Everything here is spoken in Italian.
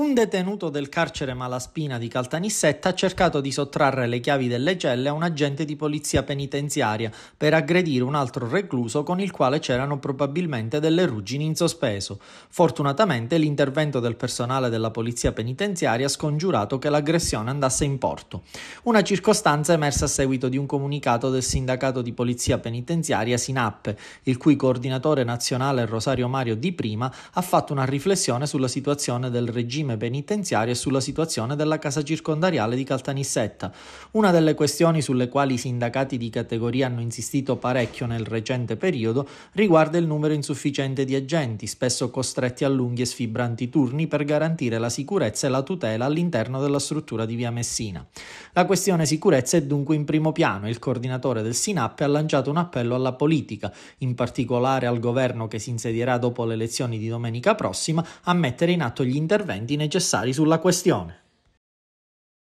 Un detenuto del carcere Malaspina di Caltanissetta ha cercato di sottrarre le chiavi delle celle a un agente di polizia penitenziaria per aggredire un altro recluso con il quale c'erano probabilmente delle ruggini in sospeso. Fortunatamente l'intervento del personale della polizia penitenziaria ha scongiurato che l'aggressione andasse in porto. Una circostanza emersa a seguito di un comunicato del sindacato di polizia penitenziaria Sinappe, il cui coordinatore nazionale Rosario Mario Di Prima ha fatto una riflessione sulla situazione del regime regime penitenziario e sulla situazione della casa circondariale di Caltanissetta, una delle questioni sulle quali i sindacati di categoria hanno insistito parecchio nel recente periodo riguarda il numero insufficiente di agenti, spesso costretti a lunghi e sfibranti turni per garantire la sicurezza e la tutela all'interno della struttura di via Messina. La questione sicurezza è dunque in primo piano e il coordinatore del SINAP ha lanciato un appello alla politica, in particolare al governo che si insedierà dopo le elezioni di domenica prossima, a mettere in atto gli interventi interventi necessari sulla questione.